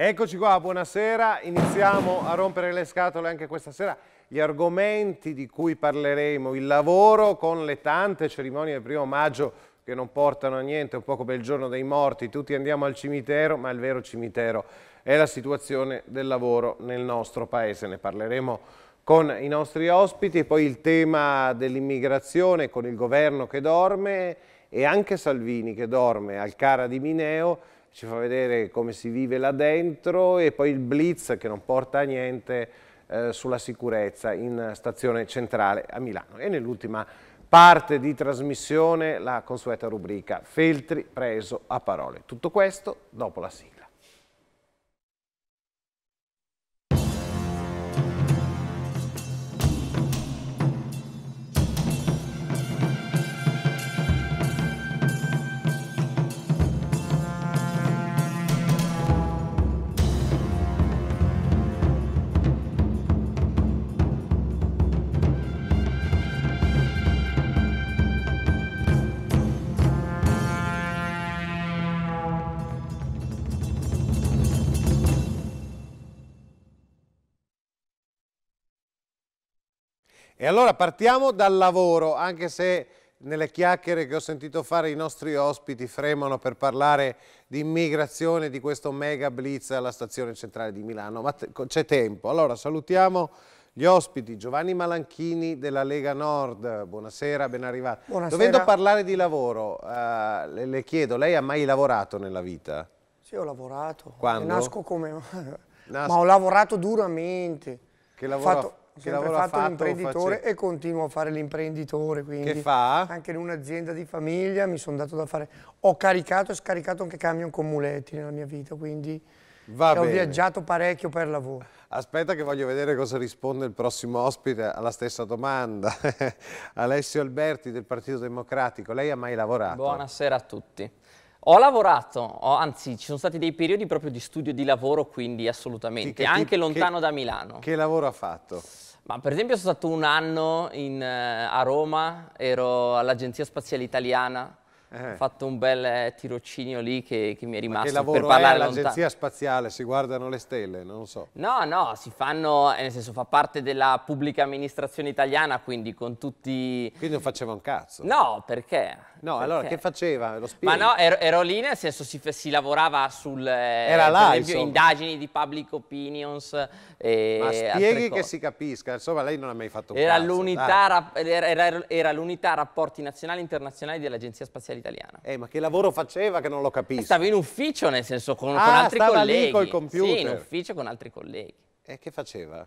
Eccoci qua, buonasera. Iniziamo a rompere le scatole anche questa sera. Gli argomenti di cui parleremo, il lavoro con le tante cerimonie del primo maggio che non portano a niente, un po' come il giorno dei morti, tutti andiamo al cimitero, ma il vero cimitero è la situazione del lavoro nel nostro paese. Ne parleremo con i nostri ospiti, poi il tema dell'immigrazione con il governo che dorme e anche Salvini che dorme al Cara di Mineo ci fa vedere come si vive là dentro e poi il blitz che non porta a niente eh, sulla sicurezza in stazione centrale a Milano. E nell'ultima parte di trasmissione la consueta rubrica Feltri preso a parole. Tutto questo dopo la sigla. allora partiamo dal lavoro, anche se nelle chiacchiere che ho sentito fare i nostri ospiti fremono per parlare di immigrazione di questo mega blitz alla stazione centrale di Milano, ma c'è tempo. Allora salutiamo gli ospiti Giovanni Malanchini della Lega Nord, buonasera, ben arrivato. Buonasera. Dovendo parlare di lavoro, eh, le, le, chiedo, lei ha mai lavorato nella vita? Sì, ho lavorato. Quando? nasco come... Nasco. Ma ho lavorato duramente. Che lavoro? Ho fatto che lavoro fatto ha fatto? Imprenditore face... e continuo a fare l'imprenditore. Che fa? Anche in un'azienda di famiglia mi sono dato da fare. Ho caricato e scaricato anche camion con muletti nella mia vita, quindi ho viaggiato parecchio per lavoro. Aspetta che voglio vedere cosa risponde il prossimo ospite alla stessa domanda. Alessio Alberti del Partito Democratico, lei ha mai lavorato? Buonasera a tutti. Ho lavorato, ho, anzi ci sono stati dei periodi proprio di studio di lavoro, quindi assolutamente, che, anche che, lontano che, da Milano. Che lavoro ha fatto? Ma per esempio sono stato un anno in, eh, a Roma, ero all'Agenzia Spaziale Italiana, eh. Ho fatto un bel eh, tirocinio lì che, che mi è rimasto Ma che per parlare all'agenzia spaziale, si guardano le stelle, non lo so. No, no, si fanno, eh, nel senso fa parte della pubblica amministrazione italiana, quindi con tutti... Quindi non faceva un cazzo. No, perché? No, Perché? allora che faceva? Lo spirito. Ma no, ero, ero, lì nel senso si, si lavorava sul eh, Era là, esempio, indagini di public opinions. E eh, Ma spieghi che si capisca, insomma, lei non ha mai fatto un era l'unità, era, era l'unità rapporti nazionali e internazionali dell'Agenzia Spaziale Italiana. Eh, ma che lavoro faceva che non lo capisco? Stava in ufficio, nel senso, con, ah, con altri colleghi. stava lì col computer. Sì, in ufficio con altri colleghi. E che faceva?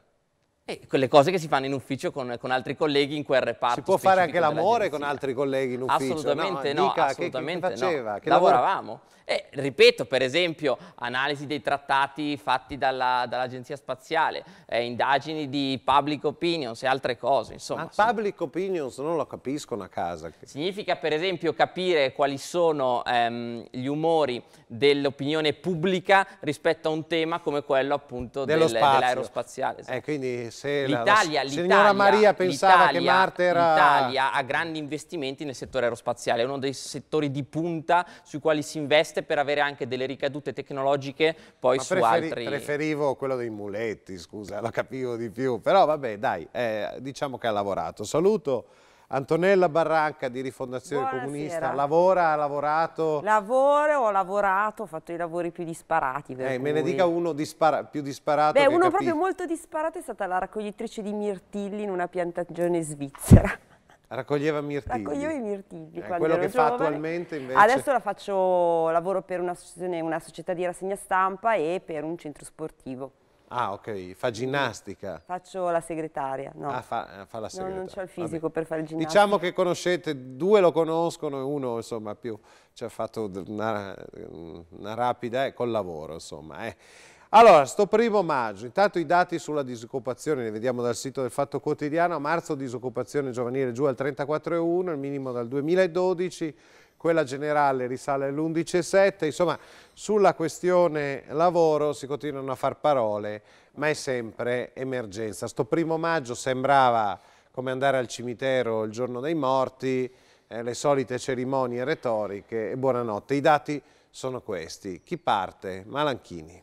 E quelle cose che si fanno in ufficio con, con altri colleghi in quel reparto. Si può fare anche l'amore con altri colleghi in ufficio? Assolutamente no, no assolutamente che, che faceva? No. Che Lavoravamo. E, ripeto, per esempio, analisi dei trattati fatti dall'Agenzia Spaziale, eh, indagini di public opinions e altre cose. Insomma, Ma public sono... opinions non lo capiscono a casa. Significa per esempio capire quali sono ehm, gli umori dell'opinione pubblica rispetto a un tema come quello appunto del, dell'aerospaziale. Esatto. Eh, quindi se l'Italia, la, la signora Maria pensava che Marte era... L'Italia ha grandi investimenti nel settore aerospaziale, è uno dei settori di punta sui quali si investe per avere anche delle ricadute tecnologiche poi Ma su preferi, altri... preferivo quello dei muletti, scusa, lo capivo di più, però vabbè dai, eh, diciamo che ha lavorato. Saluto Antonella Barranca di Rifondazione Buonasera. Comunista lavora, ha lavorato? Lavoro, ho lavorato, ho fatto i lavori più disparati. Eh, me ne dica uno dispara più disparato. Beh, uno proprio molto disparato è stata la raccoglitrice di mirtilli in una piantagione svizzera. Raccoglieva mirtilli. Raccoglieva i mirtilli. eh, quello che fa attualmente invece. Adesso la faccio, lavoro per una, una società di rassegna stampa e per un centro sportivo. Ah, ok, fa ginnastica. Faccio la segretaria, no. Ah, fa, eh, fa la segretaria. No, non c'ho il fisico Vabbè. per fare il ginnastica. Diciamo che conoscete, due lo conoscono e uno, insomma, più ci ha fatto una, una rapida eh, col lavoro, insomma. Eh. Allora, sto primo maggio, intanto i dati sulla disoccupazione, li vediamo dal sito del Fatto Quotidiano, a marzo disoccupazione giovanile giù al 34,1, il minimo dal 2012, quella generale risale all'11,7, insomma sulla questione lavoro si continuano a far parole, ma è sempre emergenza. Sto primo maggio sembrava come andare al cimitero il giorno dei morti, eh, le solite cerimonie retoriche e buonanotte. I dati sono questi. Chi parte? Malanchini.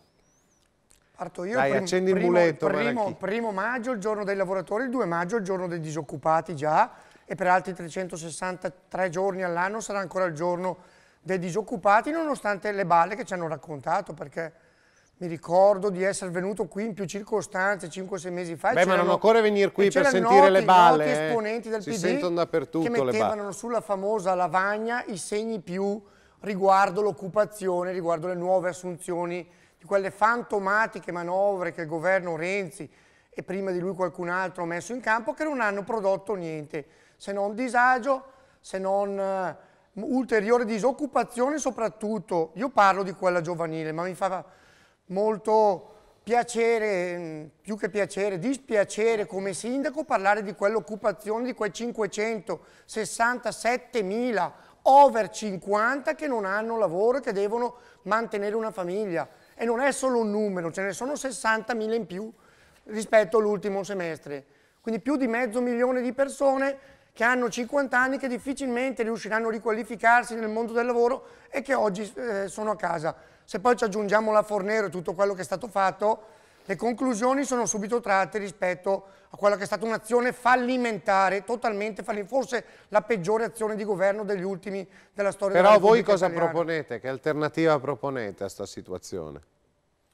Parto io, Dai, prim, accendi il muletto, primo, primo, primo maggio, il giorno dei lavoratori, il 2 maggio, il giorno dei disoccupati già, e per altri 363 giorni all'anno sarà ancora il giorno dei disoccupati nonostante le balle che ci hanno raccontato perché mi ricordo di essere venuto qui in più circostanze 5-6 mesi fa. Beh, ma non occorre venire qui per sentire noti, le balle. Noti eh. esponenti del eh, PD sentono dappertutto che mettevano sulla famosa lavagna i segni più riguardo l'occupazione, riguardo le nuove assunzioni di quelle fantomatiche manovre che il governo Renzi e prima di lui qualcun altro ha messo in campo che non hanno prodotto niente se non disagio, se non eh, ulteriore disoccupazione soprattutto. Io parlo di quella giovanile, ma mi fa molto piacere, mm, più che piacere, dispiacere come sindaco parlare di quell'occupazione di quei 567 mila over 50 che non hanno lavoro e che devono mantenere una famiglia. E non è solo un numero, ce ne sono 60 mila in più rispetto all'ultimo semestre. Quindi più di mezzo milione di persone che hanno 50 anni che difficilmente riusciranno a riqualificarsi nel mondo del lavoro e che oggi eh, sono a casa. Se poi ci aggiungiamo la Fornero e tutto quello che è stato fatto, le conclusioni sono subito tratte rispetto a quella che è stata un'azione fallimentare, totalmente fallimentare, forse la peggiore azione di governo degli ultimi della storia Però della Però voi cosa italiana. proponete? Che alternativa proponete a questa situazione?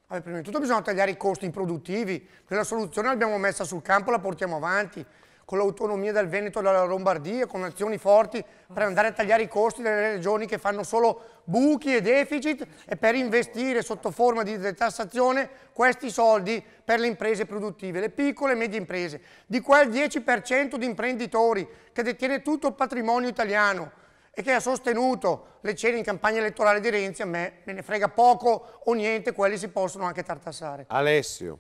Allora, prima di tutto bisogna tagliare i costi improduttivi, la soluzione l'abbiamo messa sul campo, la portiamo avanti con l'autonomia del Veneto e della Lombardia, con azioni forti per andare a tagliare i costi delle regioni che fanno solo buchi e deficit e per investire sotto forma di detassazione questi soldi per le imprese produttive, le piccole e medie imprese, di quel 10% di imprenditori che detiene tutto il patrimonio italiano e che ha sostenuto le cene in campagna elettorale di Renzi, a me me ne frega poco o niente, quelli si possono anche tartassare. Alessio.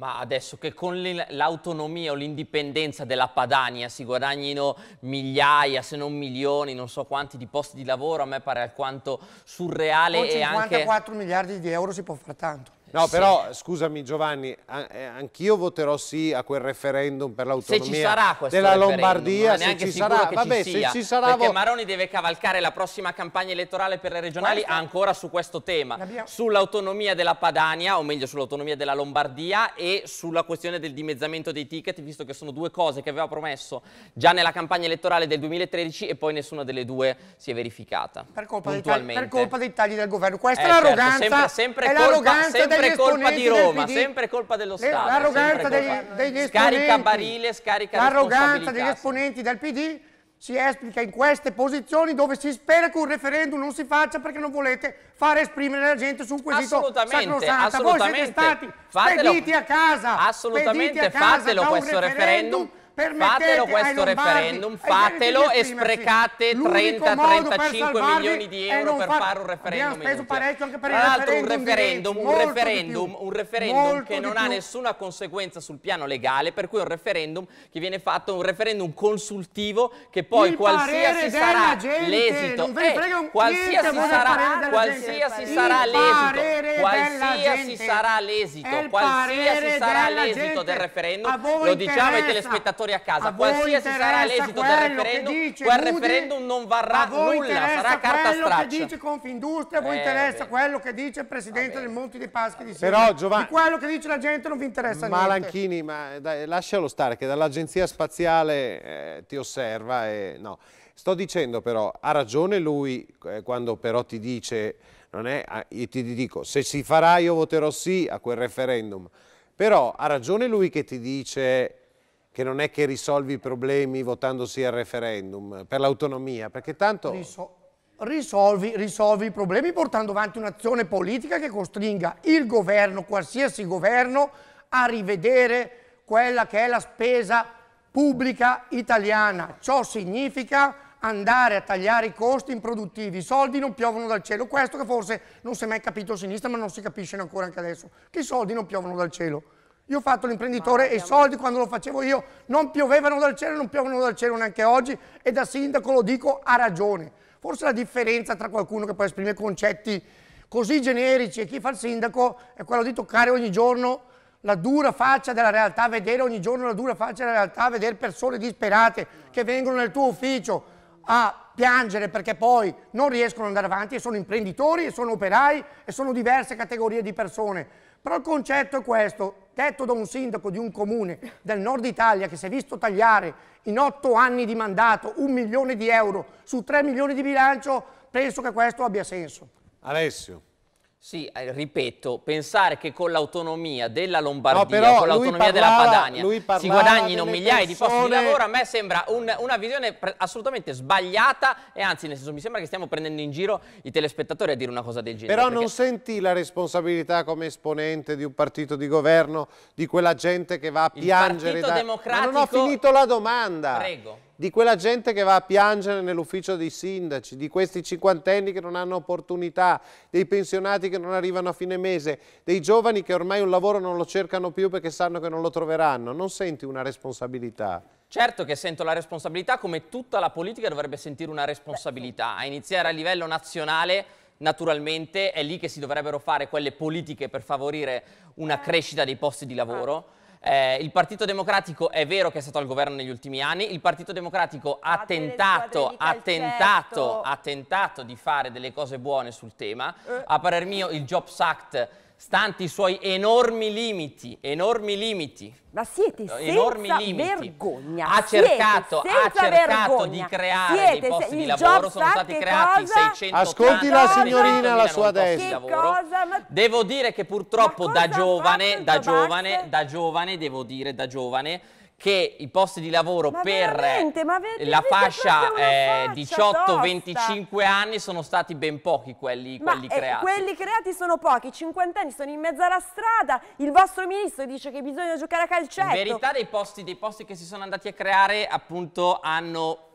Ma adesso che con l'autonomia o l'indipendenza della Padania si guadagnino migliaia, se non milioni, non so quanti di posti di lavoro, a me pare alquanto surreale. Con 54 anche... miliardi di euro si può fare tanto. No, sì. però scusami Giovanni, eh, anch'io voterò sì a quel referendum per l'autonomia della Lombardia, se ci sarà, vabbè, ci se ci sarà perché Maroni deve cavalcare la prossima campagna elettorale per le regionali Questa... ancora su questo tema, sull'autonomia della Padania, o meglio sull'autonomia della Lombardia e sulla questione del dimezzamento dei ticket, visto che sono due cose che aveva promesso già nella campagna elettorale del 2013 e poi nessuna delle due si è verificata. Per colpa, dei tagli, per colpa dei tagli, del governo. Questa è eh, certo, l'arroganza certo, sempre, sempre è colpa, sempre sempre colpa di Roma, sempre colpa dello Stato. L'arroganza degli, degli esponenti. Scarica barile, scarica L'arroganza degli esponenti del PD si esplica in queste posizioni dove si spera che un referendum non si faccia perché non volete fare esprimere la gente su un quesito assolutamente, sacrosanto. Assolutamente, Voi siete stati fatelo, spediti a casa. Assolutamente, a casa fatelo questo referendum, referendum Fatelo questo referendum, fatelo e sprecate 30-35 milioni di euro per fare un referendum. Abbiamo speso parecchio anche per Tra l'altro un referendum, un referendum, un referendum che non ha nessuna conseguenza sul piano legale, per cui è un referendum che viene fatto un referendum consultivo che poi qualsiasi eh, sarà l'esito, qualsiasi sarà, qualsiasi sarà l'esito, qualsiasi sarà l'esito, qualsiasi sarà l'esito del referendum, lo diciamo ai telespettatori ascoltatori a casa, a qualsiasi sarà l'esito del referendum, dice, quel Moody, referendum non varrà nulla, sarà carta straccia. quello che dice Confindustria, voi eh, interessa vabbè. quello che dice il Presidente del Monti dei Paschi di Siena. Però Giovanni... Di quello che dice la gente non vi interessa Malanchini, niente. Malanchini, ma dai, lascialo stare, che dall'Agenzia Spaziale eh, ti osserva e no. Sto dicendo però, ha ragione lui eh, quando però ti dice, non è, ah, io ti dico, se si farà io voterò sì a quel referendum, però ha ragione lui che ti dice che non è che risolvi i problemi votandosi al referendum, per l'autonomia, perché tanto... Riso risolvi, risolvi i problemi portando avanti un'azione politica che costringa il governo, qualsiasi governo, a rivedere quella che è la spesa pubblica italiana. Ciò significa andare a tagliare i costi improduttivi, i soldi non piovono dal cielo, questo che forse non si è mai capito a sinistra ma non si capisce ancora anche adesso, che i soldi non piovono dal cielo. Io ho fatto l'imprenditore e i soldi quando lo facevo io non piovevano dal cielo, non piovono dal cielo neanche oggi e da sindaco lo dico a ragione. Forse la differenza tra qualcuno che può esprimere concetti così generici e chi fa il sindaco è quello di toccare ogni giorno la dura faccia della realtà, vedere ogni giorno la dura faccia della realtà, vedere persone disperate che vengono nel tuo ufficio a piangere perché poi non riescono ad andare avanti e sono imprenditori e sono operai e sono diverse categorie di persone però il concetto è questo, detto da un sindaco di un comune del nord Italia che si è visto tagliare in otto anni di mandato un milione di euro su tre milioni di bilancio, penso che questo abbia senso. Alessio. Sì, eh, ripeto, pensare che con l'autonomia della Lombardia, no, con l'autonomia della Padania si guadagnino migliaia persone... di posti di lavoro, a me sembra un, una visione assolutamente sbagliata e anzi, nel senso, mi sembra che stiamo prendendo in giro i telespettatori a dire una cosa del genere. Però perché... non senti la responsabilità come esponente di un partito di governo, di quella gente che va a Il piangere... Il Partito da... Democratico... Ma non ho finito la domanda. Prego di quella gente che va a piangere nell'ufficio dei sindaci, di questi cinquantenni che non hanno opportunità, dei pensionati che non arrivano a fine mese, dei giovani che ormai un lavoro non lo cercano più perché sanno che non lo troveranno. Non senti una responsabilità? Certo che sento la responsabilità come tutta la politica dovrebbe sentire una responsabilità, a iniziare a livello nazionale naturalmente è lì che si dovrebbero fare quelle politiche per favorire una crescita dei posti di lavoro ah. Eh, il Partito Democratico è vero che è stato al governo negli ultimi anni, il Partito Democratico ha tentato, ha, tentato, ha tentato, di fare delle cose buone sul tema, eh. a parer mio il Jobs Act stanti i suoi enormi limiti, enormi limiti. Ma siete enormi senza limiti. vergogna. Ha cercato, ha cercato vergogna. di creare siete dei posti di lavoro, sono stati creati cosa? 680. Ascolti la signorina alla sua destra. cosa, Ma... Devo dire che purtroppo da giovane, da giovane, da giovane, devo dire da giovane, che i posti di lavoro ma per eh, la fascia, eh, 18-25 anni sono stati ben pochi quelli, ma, quelli eh, creati. quelli creati sono pochi, i cinquantenni sono in mezzo alla strada, il vostro ministro dice che bisogna giocare a calcetto. In verità dei posti, dei posti che si sono andati a creare appunto hanno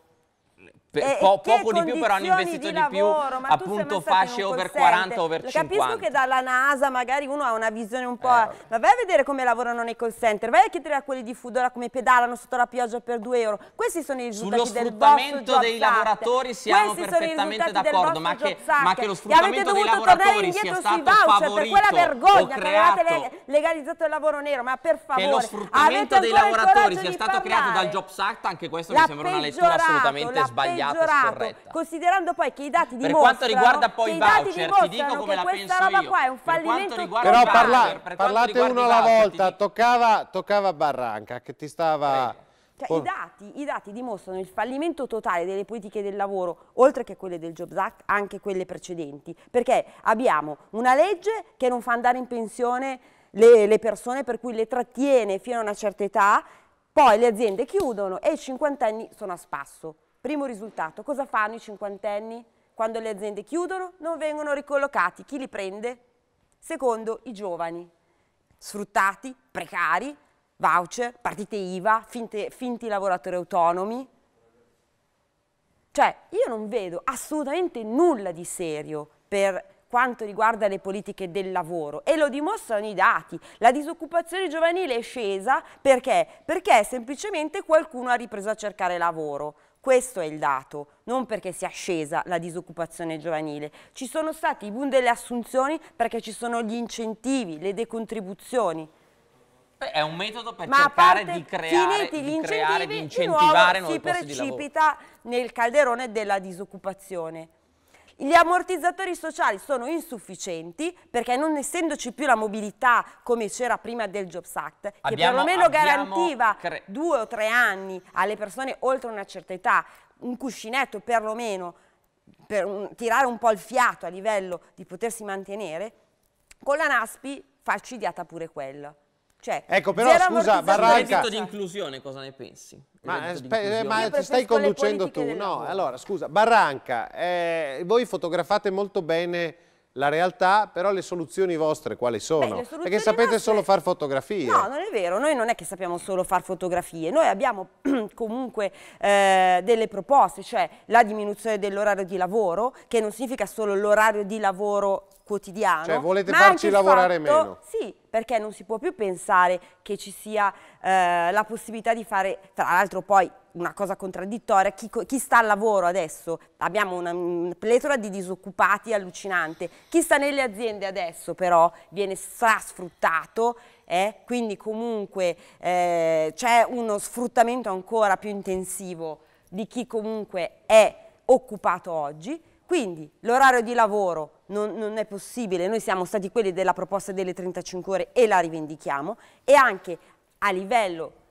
Pe- po- poco di più, però hanno investito di, di lavoro, più appunto fasce over 40, over Lo 50. Capisco che dalla NASA magari uno ha una visione un po'. Eh, ma vai a vedere come lavorano nei call center, vai a chiedere a quelli di Foodora come pedalano sotto la pioggia per 2 euro. Questi sono i risultati Sullo del sfruttamento dei lavoratori siamo Questi perfettamente d'accordo, ma, ma, che lo sfruttamento dei lavoratori sia stato favorito per quella vergogna che avevate legalizzato il lavoro nero, ma per favore. Che lo sfruttamento dei lavoratori sia stato creato dal Jobs Act, anche questo mi sembra una lettura assolutamente sbagliata peggiorato, considerando poi che i dati dimostrano... Per quanto riguarda poi i voucher, ti dico come la penso roba io. qua è un fallimento riguarda Però parla, per parlate uno alla volta, ti... toccava, toccava, Barranca che ti stava... Prego. Cioè, i, dati, i, dati, dimostrano il fallimento totale delle politiche del lavoro, oltre che quelle del Jobs Act, anche quelle precedenti, perché abbiamo una legge che non fa andare in pensione le, le persone, per cui le trattiene fino a una certa età, poi le aziende chiudono e i cinquantenni sono a spasso. Primo risultato, cosa fanno i cinquantenni? Quando le aziende chiudono non vengono ricollocati, chi li prende? Secondo, i giovani, sfruttati, precari, voucher, partite IVA, finte, finti lavoratori autonomi. Cioè, io non vedo assolutamente nulla di serio per quanto riguarda le politiche del lavoro e lo dimostrano i dati. La disoccupazione giovanile è scesa perché? Perché semplicemente qualcuno ha ripreso a cercare lavoro. Questo è il dato, non perché sia scesa la disoccupazione giovanile. Ci sono stati i boom delle assunzioni perché ci sono gli incentivi, le decontribuzioni. Beh, è un metodo per Ma cercare di creare, di, gli creare di incentivare di nuovo, nuovi si precipita nel calderone della disoccupazione. Gli ammortizzatori sociali sono insufficienti perché non essendoci più la mobilità come c'era prima del Jobs Act, abbiamo, che perlomeno garantiva due o tre anni alle persone oltre una certa età, un cuscinetto perlomeno, per un, tirare un po' il fiato a livello di potersi mantenere, con la NASPI fa pure quello. Cioè, ecco, però scusa, Barranca... Il reddito di inclusione, cosa ne pensi? Ma, eh, eh ma ci stai conducendo tu, no? Allora, scusa, Barranca, eh, voi fotografate molto bene la realtà, però le soluzioni vostre quali sono? Beh, Perché sapete nostre... solo far fotografie. No, non è vero, noi non è che sappiamo solo far fotografie, noi abbiamo comunque eh, delle proposte, cioè la diminuzione dell'orario di lavoro, che non significa solo l'orario di lavoro quotidiano. Cioè volete farci lavorare fatto, meno? Sì, perché non si può più pensare che ci sia eh, la possibilità di fare, tra l'altro poi una cosa contraddittoria, chi, chi, sta al lavoro adesso, abbiamo una, pletora di disoccupati allucinante, chi sta nelle aziende adesso però viene sfruttato, eh? quindi comunque eh, c'è uno sfruttamento ancora più intensivo di chi comunque è occupato oggi, quindi l'orario di lavoro non, non, è possibile, noi siamo stati quelli della proposta delle 35 ore e la rivendichiamo e anche a livello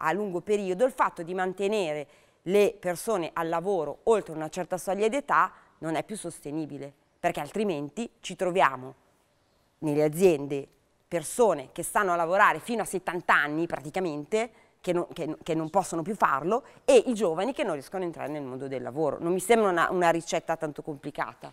a lungo periodo il fatto di mantenere le persone al lavoro oltre una certa soglia d'età non è più sostenibile, perché altrimenti ci troviamo nelle aziende persone che stanno a lavorare fino a 70 anni praticamente, che non, che, che non possono più farlo, e i giovani che non riescono a entrare nel mondo del lavoro. Non mi sembra una, una ricetta tanto complicata.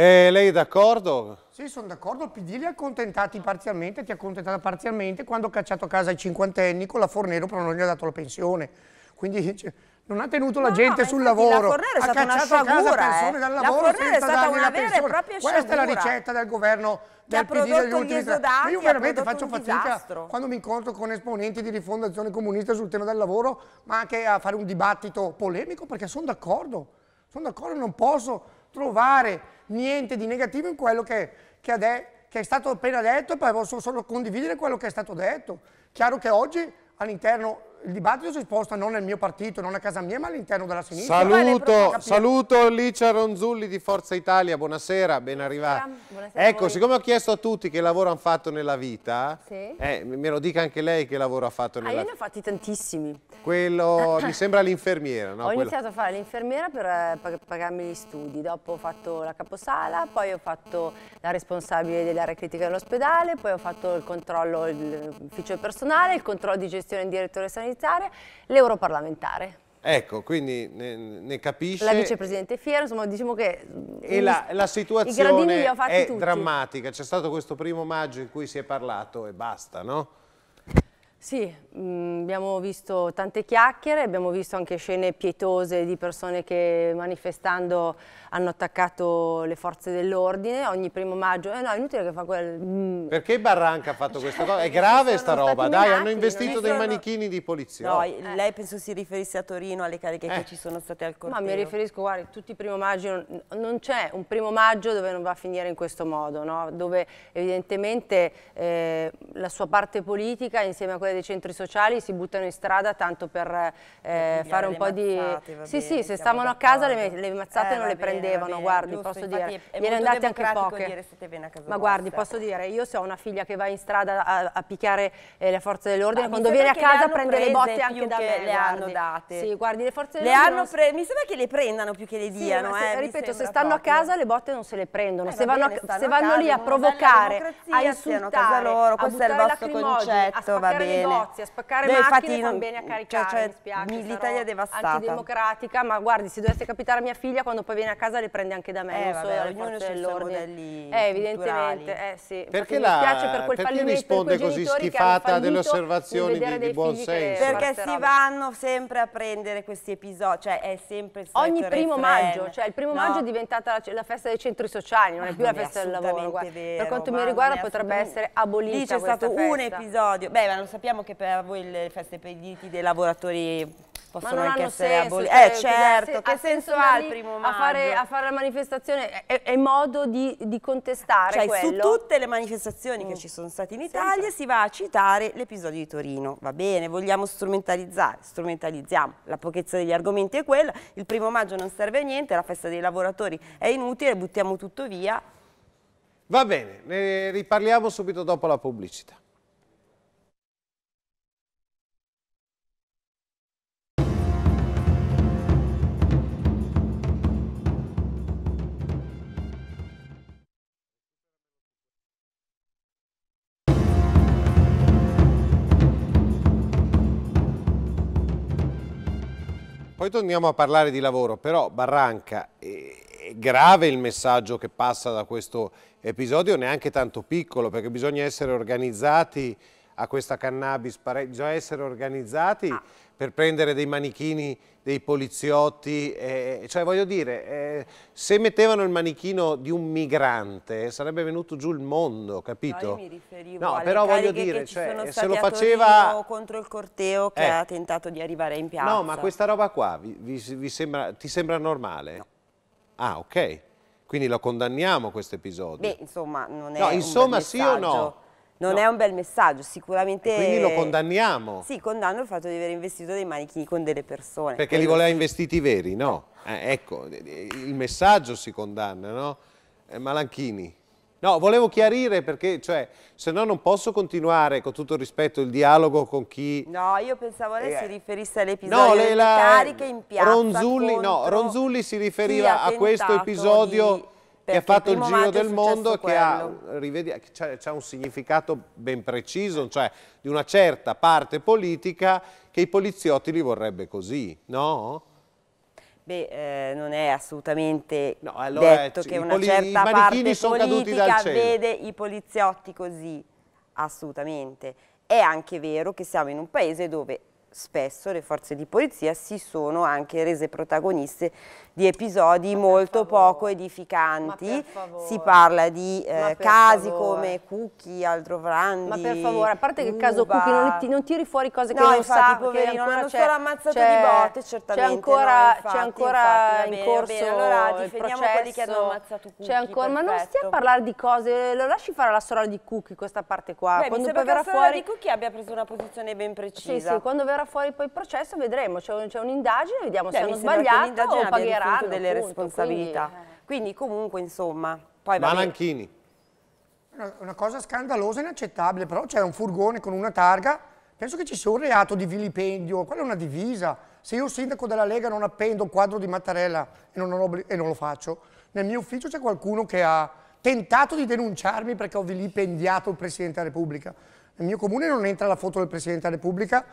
E lei è d'accordo? Sì, sono d'accordo. Il PD li ha accontentati parzialmente, ti ha accontentata parzialmente quando ha cacciato a casa i cinquantenni con la Fornero, però non gli ha dato la pensione. Quindi cioè, non ha tenuto la no, gente sul lavoro. La Fornero è stata una sciagura. Eh. la Fornero è stata una vera e propria sciagura. Questa è la ricetta del governo del PD degli ultimi tre anni. Io veramente faccio fatica quando mi incontro con esponenti di rifondazione comunista sul tema del lavoro, ma anche a fare un dibattito polemico, perché sono d'accordo. Sono d'accordo, non posso trovare niente di negativo in quello che, che, de, che è stato appena detto, poi posso solo condividere quello che è stato detto. Chiaro che oggi all'interno il dibattito si sposta non nel mio partito, non a casa mia, ma all'interno della sinistra. Saluto, saluto Licia Ronzulli di Forza Italia, buonasera, ben arrivata. Ecco, siccome ho chiesto a tutti che lavoro hanno fatto nella vita, sì. eh, me lo dica anche lei che lavoro ha fatto nella vita. Ah, io ne ho fatti tantissimi. Quello, mi sembra l'infermiera, no? Ho Quello. iniziato a fare l'infermiera eh, per, pagarmi gli studi, dopo ho fatto la caposala, poi ho fatto la responsabile dell'area critica dell'ospedale, poi ho fatto il controllo, l'ufficio personale, il controllo di gestione in direttore sanitario, organizzare l'europarlamentare. Ecco, quindi ne, ne, capisce. La vicepresidente Fiera, insomma, diciamo che... E la, mm, la situazione è tutti. drammatica. C'è stato questo primo maggio in cui si è parlato e basta, no? Sì, mh, mm, abbiamo visto tante chiacchiere, abbiamo visto anche scene pietose di persone che manifestando hanno attaccato le forze dell'ordine ogni primo maggio. Eh no, è inutile che fa quel... Mh. Mm. Perché Barranca ha fatto cioè, questa cosa? È grave sta roba, minati, hanno investito dei sono... manichini di polizia. No, oh. eh. lei penso si riferisse a Torino, alle cariche eh. che ci sono state al corteo. Ma mi riferisco, guardi, tutti i primo maggio, non c'è un primo maggio dove non va a finire in questo modo, no? dove evidentemente eh, la sua parte politica insieme a quella comunque dei centri sociali si buttano in strada tanto per eh, fare un po' di... Mazzate, sì, bene, sì, se stavano a casa le, le mazzate eh, non le bene, prendevano, bene, guardi, giusto, posso dire. È, è andate anche poche. Ma guardi, posso dire, io se ho una figlia che va in strada a, a picchiare eh, le forze dell'ordine, quando viene a casa prende le botte anche da me. le hanno date. Sì, guardi, le forze dell'ordine... Mi sembra che le prendano più che le diano. Eh, ripeto, se stanno a casa le botte non se le prendono. Eh, se vanno lì a provocare, a insultare, a buttare il vostro concetto, va bene negozi, a spaccare Beh, macchine infatti, non, bene a cioè, caricare, cioè, cioè, mi spiace. L'Italia è devastata. Antidemocratica, ma guardi, se dovesse capitare a mia figlia, quando poi viene a casa le prende anche da me, eh, non vabbè, c'è l'ordine. forze eh, evidentemente, eh, sì. Perché infatti, la, mi per quel perché risponde così schifata delle osservazioni di, di buon senso? Perché si vanno sempre a prendere questi episodi, cioè è sempre Ogni primo maggio, cioè il primo maggio è diventata la festa dei centri sociali, non è ah, più la festa del lavoro. Per quanto mi riguarda potrebbe essere abolita Lì c'è stato un episodio, beh ma lo sappiamo sappiamo che per voi le feste per i diritti dei lavoratori possono anche essere abolite. Cioè, eh certo, che senso ha il primo maggio? A fare, a fare la manifestazione è, è modo di, di, contestare cioè, quello. su tutte le manifestazioni mm. che ci sono state in Italia Senza. si va a citare l'episodio di Torino. Va bene, vogliamo strumentalizzare, strumentalizziamo. La pochezza degli argomenti è quella, il primo maggio non serve a niente, la festa dei lavoratori è inutile, buttiamo tutto via. Va bene, ne riparliamo subito dopo la pubblicità. Poi torniamo a parlare di lavoro, però Barranca, eh, è grave il messaggio che passa da questo episodio, neanche tanto piccolo, perché bisogna essere organizzati a questa cannabis, bisogna essere organizzati ah. per prendere dei manichini, dei poliziotti, eh, cioè voglio dire, eh, se mettevano il manichino di un migrante sarebbe venuto giù il mondo, capito? No, mi riferivo no, però voglio dire, cioè, se lo faceva... contro il corteo che eh. ha tentato di arrivare in piazza. No, ma questa roba qua vi, vi, vi sembra, ti sembra normale? No. Ah, ok. Quindi lo condanniamo questo episodio. Beh, insomma, non è no, insomma, sì o no? Non no. è un bel messaggio, sicuramente... E quindi lo condanniamo. Sì, condanno il fatto di aver investito dei manichini con delle persone. Perché li voleva investiti veri, no? Eh, ecco, il messaggio si condanna, no? Eh, Malanchini. No, volevo chiarire perché, cioè, se no non posso continuare, con tutto il rispetto, il dialogo con chi... No, io pensavo lei eh, si riferisse all'episodio no, delle la... cariche in piazza Ronzulli, No, Ronzulli si riferiva a questo episodio... Di che ha fatto il, il giro del mondo, che ha, rivedi, c ha, un significato ben preciso, cioè di una certa parte politica che i poliziotti li vorrebbe così, no? Beh, eh, non è assolutamente no, allora, detto che una certa parte politica vede i poliziotti così, assolutamente. È anche vero che siamo in un paese dove spesso le forze di polizia si sono anche rese protagoniste di episodi Ma molto poco edificanti. Si parla di eh, casi favore. come Cucchi, Aldrovrandi. Ma per favore, a parte che il caso Cucchi non, non, tiri fuori cose che no, non infatti, sa, poverino, che hanno solo ammazzato di botte, certamente. C'è ancora, no, infatti, ancora infatti, bene, in corso bene, allora difendiamo quelli che hanno ammazzato Cucchi. Ancora, ma non stiamo a parlare di cose, lo lasci fare alla sorella di Cucchi questa parte qua. Beh, quando mi sembra che fuori... di Cucchi abbia preso una posizione ben precisa. Sì, sì, quando verrà fuori poi il processo vedremo, c'è un'indagine, vediamo se hanno sbagliato o pagherà ha delle appunto, responsabilità. Quindi, eh. quindi, comunque, insomma... Poi Malanchini. Una, una cosa scandalosa e inaccettabile, però c'è un furgone con una targa, penso che ci sia un reato di vilipendio, quella è una divisa. Se io sindaco della Lega non appendo un quadro di Mattarella e non, ho, e non lo faccio, nel mio ufficio c'è qualcuno che ha tentato di denunciarmi perché ho vilipendiato il Presidente della Repubblica. Nel mio comune non entra la foto del Presidente della Repubblica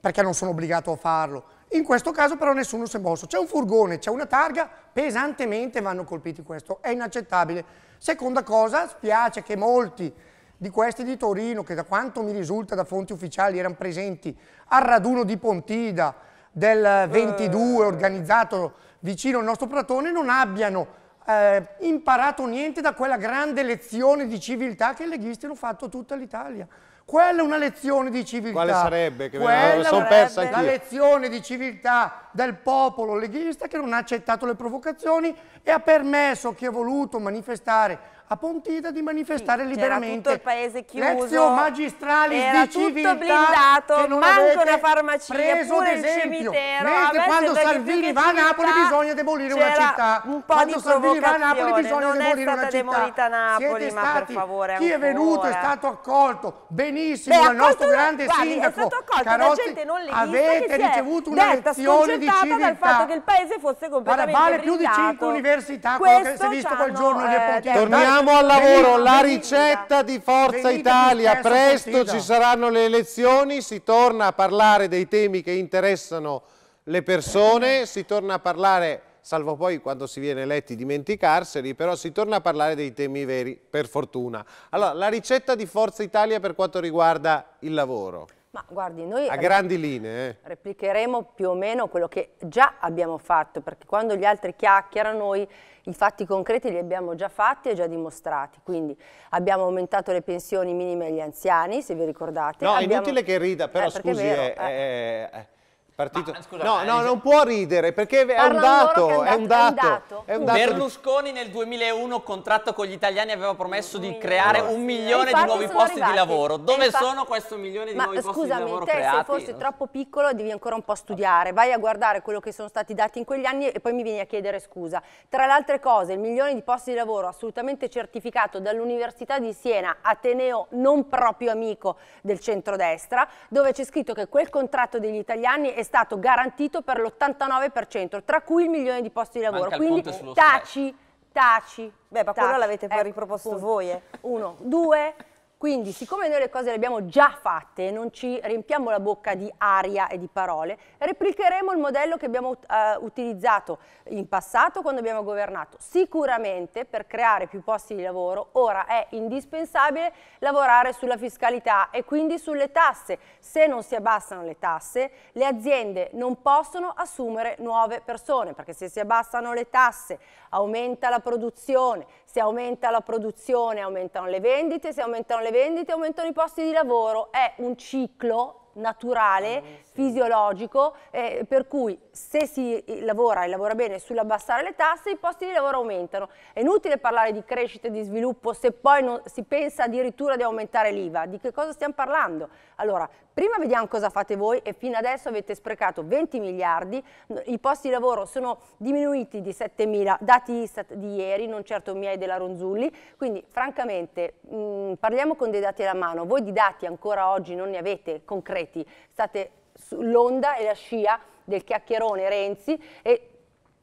perché non sono obbligato a farlo. In questo caso però nessuno si è mosso. C'è un furgone, c'è una targa, pesantemente vanno colpiti questo. È inaccettabile. Seconda cosa, spiace che molti di questi di Torino, che da quanto mi risulta da fonti ufficiali erano presenti al raduno di Pontida del 22 eh. organizzato vicino al nostro Pratone, non abbiano eh, imparato niente da quella grande lezione di civiltà che i leghisti hanno fatto tutta l'Italia. Quella è una lezione di civiltà. Quale sarebbe? Che Quella sono persa anch'io. La lezione di civiltà del popolo leghista che non ha accettato le provocazioni e ha permesso a chi ha voluto manifestare a Pontida di manifestare sì, liberamente. tutto il paese chiuso. Lezio magistralis di civiltà tutto blindato, non manca una farmacia, preso pure esempio. il cimitero. Mentre quando Salvini va a Napoli bisogna demolire una città. Un po' quando di Salvini va a Napoli bisogna non demolire una città. Non è Napoli, Siete stati, ancora. chi è venuto è stato accolto benissimo Beh, dal nostro grande guardi, sindaco. È stato accolto Carotti, da gente non leghista avete ricevuto una lezione di portata dal fatto che il paese fosse completamente Guarda, vale più di 5 università quello che si è visto quel giorno di eh, Torniamo al lavoro, la ricetta di Forza Italia, presto ci saranno le elezioni, si torna a parlare dei temi che interessano le persone, si torna a parlare salvo poi quando si viene eletti dimenticarseli, però si torna a parlare dei temi veri, per fortuna. Allora, la ricetta di Forza Italia per quanto riguarda il lavoro. Ma guardi, noi a grandi linee eh. replicheremo più o meno quello che già abbiamo fatto, perché quando gli altri chiacchierano noi i fatti concreti li abbiamo già fatti e già dimostrati. Quindi abbiamo aumentato le pensioni minime agli anziani, se vi ricordate. No, abbiamo... è inutile che rida, però eh, scusi, è, vero, eh. è, eh. è eh, eh, Partito... Ma, scusa, no, eh, no, non può ridere perché è un, dato, è un, dato, è, un dato, Berlusconi nel 2001 contratto con gli italiani aveva promesso di creare un eh, milione di nuovi posti arrivati. di lavoro. Eh, dove infatti... sono questo milione di Ma, nuovi scusami, posti di lavoro te, creati? Ma scusami, se fossi troppo piccolo devi ancora un po' studiare, vai a guardare quello che sono stati dati in quegli anni e poi mi vieni a chiedere scusa. Tra le altre cose, il milione di posti di lavoro assolutamente certificato dall'Università di Siena, Ateneo non proprio amico del centrodestra, dove c'è scritto che quel contratto degli italiani è stato garantito per l'89%, tra cui il milione di posti di lavoro. Quindi taci, taci, taci. Beh, ma quello l'avete poi ecco, riproposto punto. voi. Eh. Uno, due, quindi, siccome noi le cose le abbiamo già fatte, non ci riempiamo la bocca di aria e di parole, replicheremo il modello che abbiamo uh, utilizzato in passato quando abbiamo governato. Sicuramente per creare più posti di lavoro ora è indispensabile lavorare sulla fiscalità e quindi sulle tasse. Se non si abbassano le tasse, le aziende non possono assumere nuove persone, perché se si abbassano le tasse aumenta la produzione, se aumenta la produzione aumentano le vendite, se aumentano le vendite aumentano i posti di lavoro, è un ciclo naturale, ah, sì. fisiologico, eh, per cui se si lavora e lavora bene sull'abbassare le tasse, i posti di lavoro aumentano. È inutile parlare di crescita e di sviluppo se poi non, si pensa addirittura di aumentare l'IVA. Di che cosa stiamo parlando? Allora, prima vediamo cosa fate voi e fino adesso avete sprecato 20 miliardi, i posti di lavoro sono diminuiti di 7 mila, dati Istat di ieri, non certo miei della Ronzulli, quindi francamente mh, mm, parliamo con dei dati alla mano, voi di dati ancora oggi non ne avete concreti, state sull'onda e la scia del chiacchierone Renzi e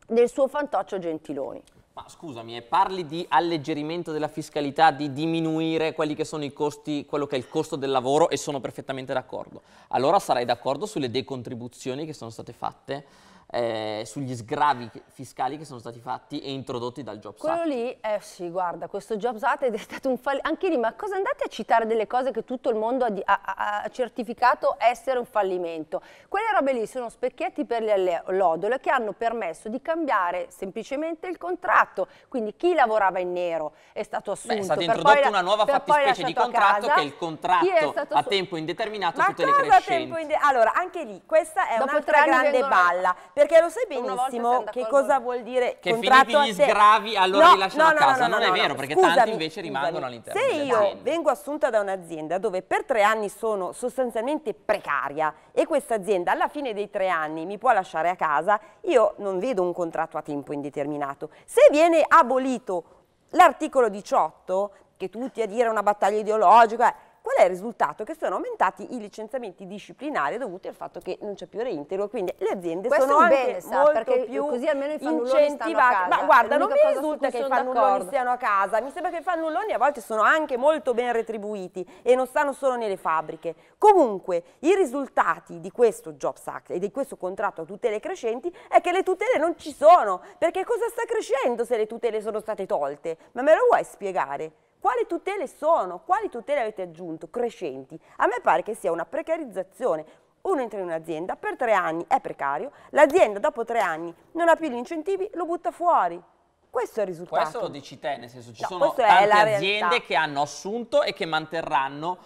del suo fantoccio Gentiloni. Ma scusami, eh, parli di alleggerimento della fiscalità, di diminuire quelli che sono i costi, quello che è il costo del lavoro e sono perfettamente d'accordo. Allora sarai d'accordo sulle decontribuzioni che sono state fatte eh, sugli sgravi fiscali che sono stati fatti e introdotti dal Jobs Quello Act. Quello lì, eh sì, guarda, questo Jobs Act è stato un fallimento. Anche lì, ma cosa andate a citare delle cose che tutto il mondo ha, ha, ha certificato essere un fallimento? Quelle robe lì sono specchietti per le allodole che hanno permesso di cambiare semplicemente il contratto. Quindi chi lavorava in nero è stato assunto. Beh, è stata introdotta una nuova fattispecie di contratto che è il contratto è a tempo indeterminato su ma su telecrescenti. Allora, anche lì, questa è Dopo un'altra grande vengono... balla perché lo sai benissimo che cosa vuol dire che contratto a gli sgravi allora no, li lasciano no, no, a casa. non è vero, perché scusami, tanti invece rimangono all'interno Se io vengo assunta da un'azienda dove per tre anni sono sostanzialmente precaria e questa azienda alla fine dei tre anni mi può lasciare a casa, io non vedo un contratto a tempo indeterminato. Se viene abolito l'articolo 18, che tutti a dire è una battaglia ideologica, qual è il risultato? Che sono aumentati i licenziamenti disciplinari dovuti al fatto che non c'è più reintegro, quindi le aziende Questo sono anche bene, sa, molto più così almeno i incentivati. Ma guarda, non mi risulta che i fannulloni stiano a casa, mi sembra che i fannulloni a volte sono anche molto ben retribuiti e non stanno solo nelle fabbriche. Comunque, i risultati di questo Jobs Act e di questo contratto a tutele crescenti è che le tutele non ci sono, perché cosa sta crescendo se le tutele sono state tolte? Ma me lo vuoi spiegare? Quali tutele sono? Quali tutele avete aggiunto? Crescenti. A me pare che sia una precarizzazione, uno entra in un'azienda, per tre anni è precario, l'azienda dopo tre anni non ha più gli incentivi, lo butta fuori. Questo è il risultato. Questo lo dici te, nel senso ci no, sono tante aziende che hanno assunto e che manterranno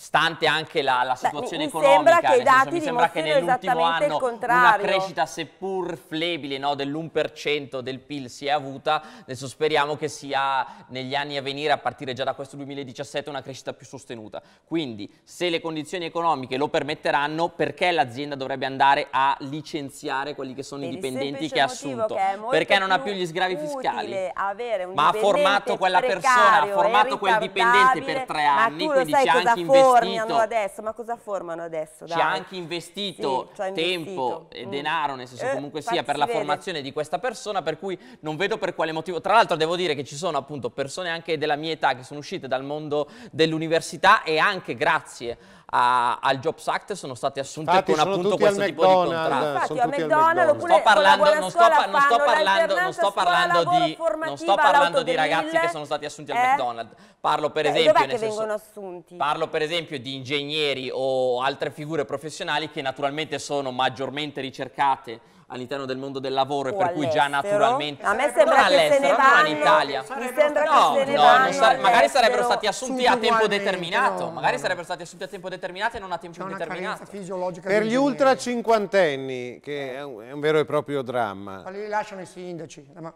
stante anche la, la situazione Beh, mi, economica. Sembra che i dati senso, sembra che nell'ultimo anno una crescita seppur flebile no, dell'1% del PIL si è avuta, adesso speriamo che sia negli anni a venire, a partire già da questo 2017, una crescita più sostenuta. Quindi se le condizioni economiche lo permetteranno, perché l'azienda dovrebbe andare a licenziare quelli che sono per i dipendenti che ha assunto? Che perché non ha più gli sgravi fiscali? Ma ha formato quella persona, ha formato quel dipendente per tre anni, quindi c'è anche investimento formiano adesso, ma cosa formano adesso? Dai. Ci ha anche investito sì, tempo investito. e mm. denaro, nel senso eh, comunque sia, per la vede. formazione di questa persona, per cui non vedo per quale motivo. Tra l'altro devo dire che ci sono appunto persone anche della mia età che sono uscite dal mondo dell'università e anche grazie a, al Jobs Act sono state assunte Infatti, con appunto questo tipo di contratto. Infatti, a McDonald's oppure sto parlando, non sto, non sto parlando, non sto parlando di, non sto parlando di ragazzi che sono stati assunti eh? McDonald's. Parlo per, eh, esempio, senso, parlo per esempio di ingegneri o altre figure professionali che naturalmente sono maggiormente ricercate all'interno del mondo del lavoro e per cui già naturalmente... A me sembra che se ne vanno, in Italia. mi sembra no, che se ne no, vanno sare magari sarebbero stati assunti a tempo determinato, no, magari sarebbero stati assunti a tempo determinato e non a tempo indeterminato. Per gli ultra cinquantenni, che è un, è un vero e proprio dramma. Ma li lasciano i sindaci, ma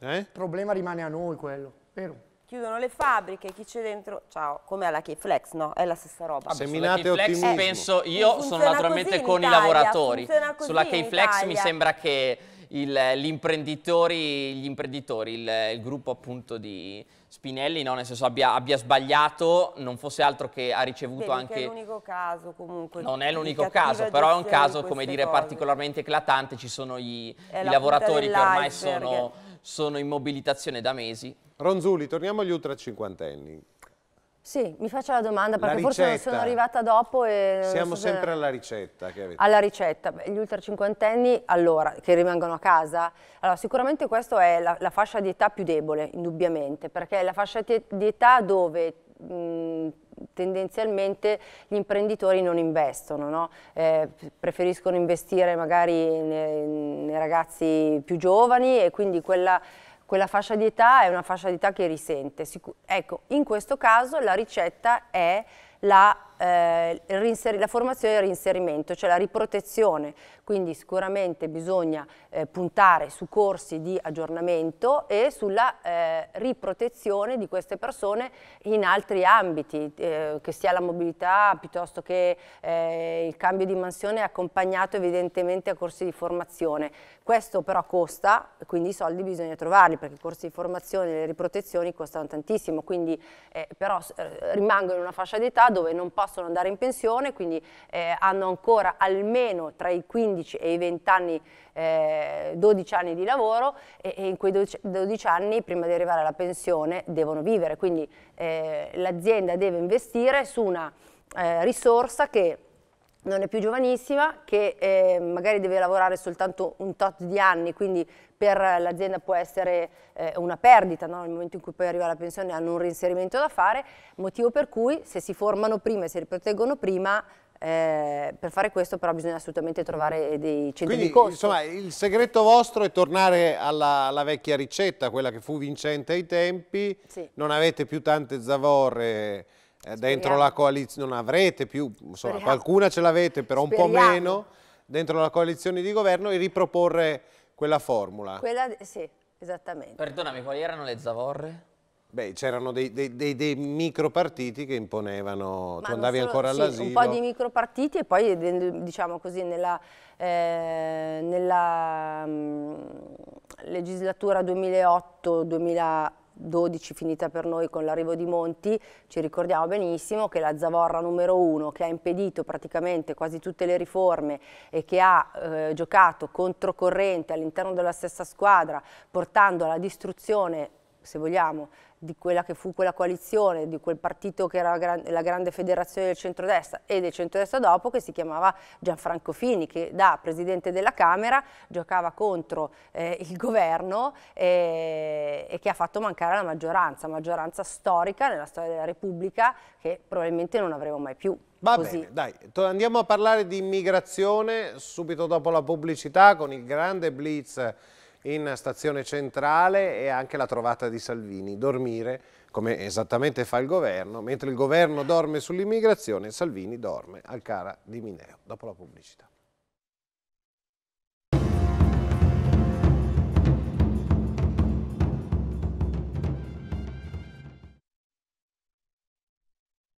eh? il problema rimane a noi quello, vero? chiudono le fabbriche, chi c'è dentro, ciao, come alla Keyflex, no? È la stessa roba. Seminate ottimismo. penso, io sono naturalmente con Italia, i lavoratori. Sulla Keyflex mi sembra che il, gli imprenditori, gli imprenditori il, il, gruppo appunto di Spinelli, no? nel senso abbia, abbia, sbagliato, non fosse altro che ha ricevuto Beh, anche... Non è l'unico caso comunque. Non è l'unico caso, però è un caso, come dire, cose. particolarmente eclatante, ci sono gli, i lavoratori che ormai sono, sono in mobilitazione da mesi. Ronzulli, torniamo agli ultra cinquantenni. Sì, mi faccia la domanda perché la forse sono arrivata dopo e... Siamo so se... sempre alla ricetta che avete. Alla ricetta, gli ultra cinquantenni, allora, che rimangono a casa, allora sicuramente questa è la, la fascia di età più debole, indubbiamente, perché è la fascia di età dove... tendenzialmente gli imprenditori non investono, no? eh, preferiscono investire magari nei, nei ragazzi più giovani e quindi quella quella fascia di età è una fascia di età che risente. Ecco, in questo caso la ricetta è la eh, la formazione e il reinserimento, cioè la riprotezione, quindi sicuramente bisogna eh, puntare su corsi di aggiornamento e sulla eh, riprotezione di queste persone in altri ambiti, eh, che sia la mobilità piuttosto che eh, il cambio di mansione accompagnato evidentemente a corsi di formazione. Questo però costa, quindi i soldi bisogna trovarli perché i corsi di formazione e le riprotezioni costano tantissimo, quindi eh, però rimangono in una fascia d'età dove non possono possono andare in pensione, quindi eh, hanno ancora almeno tra i 15 e i 20 anni, eh, 12 anni di lavoro e, e, in quei 12 anni prima di arrivare alla pensione devono vivere, quindi eh, l'azienda deve investire su una eh, risorsa che non è più giovanissima, che eh, magari deve lavorare soltanto un tot di anni, quindi per l'azienda può essere eh, una perdita, no? nel momento in cui poi arriva la pensione hanno un reinserimento da fare, motivo per cui se si formano prima e si riproteggono prima eh, per fare questo però bisogna assolutamente trovare dei centri Quindi, di costo. insomma il segreto vostro è tornare alla, alla vecchia ricetta, quella che fu vincente ai tempi, sì. non avete più tante zavorre eh, dentro la coalizione, non avrete più, insomma, qualcuna ce l'avete, però Speriamo. un po' meno, dentro la coalizione di governo e riproporre quella formula. Quella, sì, esattamente. Perdonami, quali erano le zavorre? Beh, c'erano dei, dei, dei, dei micropartiti che imponevano, Ma tu andavi solo, ancora all'asilo. Sì, un po' di micropartiti e poi, diciamo così, nella, eh, nella mh, mm, legislatura 2008-2008, 12 finita per noi con l'arrivo di Monti, ci ricordiamo benissimo che la zavorra numero uno che ha impedito praticamente quasi tutte le riforme e che ha eh, giocato controcorrente all'interno della stessa squadra portando alla distruzione se vogliamo, di quella che fu quella coalizione, di quel partito che era la grande federazione del centrodestra e del centrodestra dopo, che si chiamava Gianfranco Fini, che da presidente della Camera giocava contro eh, il governo eh, e che ha fatto mancare la maggioranza, maggioranza storica nella storia della Repubblica che probabilmente non avremo mai più. Va così. bene, dai, andiamo a parlare di immigrazione subito dopo la pubblicità con il grande blitz in stazione centrale e anche la trovata di Salvini, dormire come esattamente fa il governo, mentre il governo dorme sull'immigrazione, Salvini dorme al cara di Mineo, dopo la pubblicità.